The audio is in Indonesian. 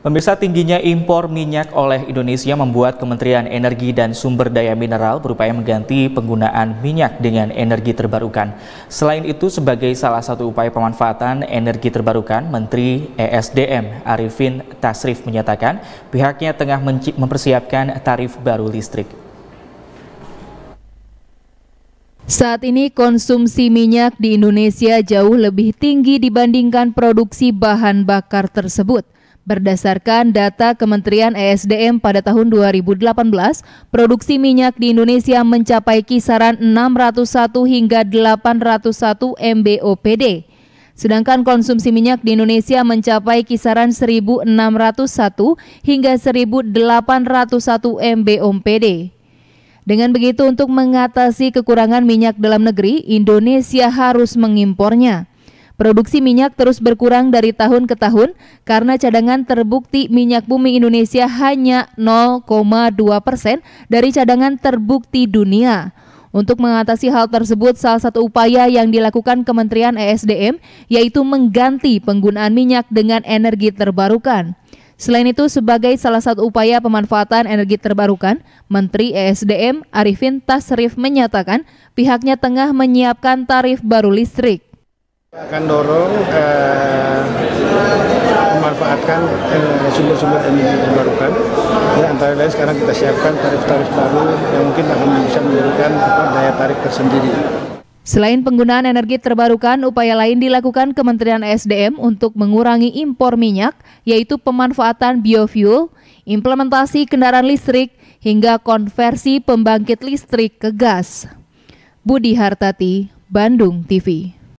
Pemirsa tingginya impor minyak oleh Indonesia membuat Kementerian Energi dan Sumber Daya Mineral berupaya mengganti penggunaan minyak dengan energi terbarukan. Selain itu, sebagai salah satu upaya pemanfaatan energi terbarukan, Menteri ESDM Arifin Tasrif menyatakan pihaknya tengah mempersiapkan tarif baru listrik. Saat ini konsumsi minyak di Indonesia jauh lebih tinggi dibandingkan produksi bahan bakar tersebut. Berdasarkan data Kementerian ESDM pada tahun 2018, produksi minyak di Indonesia mencapai kisaran 601 hingga 801 MBOPD. Sedangkan konsumsi minyak di Indonesia mencapai kisaran 1.601 hingga 1.801 MBOPD. Dengan begitu untuk mengatasi kekurangan minyak dalam negeri, Indonesia harus mengimpornya. Produksi minyak terus berkurang dari tahun ke tahun karena cadangan terbukti minyak bumi Indonesia hanya 0,2 persen dari cadangan terbukti dunia. Untuk mengatasi hal tersebut, salah satu upaya yang dilakukan Kementerian ESDM yaitu mengganti penggunaan minyak dengan energi terbarukan. Selain itu, sebagai salah satu upaya pemanfaatan energi terbarukan, Menteri ESDM Arifin Tasrif menyatakan pihaknya tengah menyiapkan tarif baru listrik akan dorong eh, memanfaatkan eh, sumber-sumber eh, energi terbarukan ya, antara lain sekarang kita siapkan tarif-tarif baru yang mungkin akan bisa menurunkan daya tarik tersendiri. Selain penggunaan energi terbarukan, upaya lain dilakukan Kementerian SDM untuk mengurangi impor minyak, yaitu pemanfaatan biofuel, implementasi kendaraan listrik, hingga konversi pembangkit listrik ke gas. Budi Hartati, Bandung TV.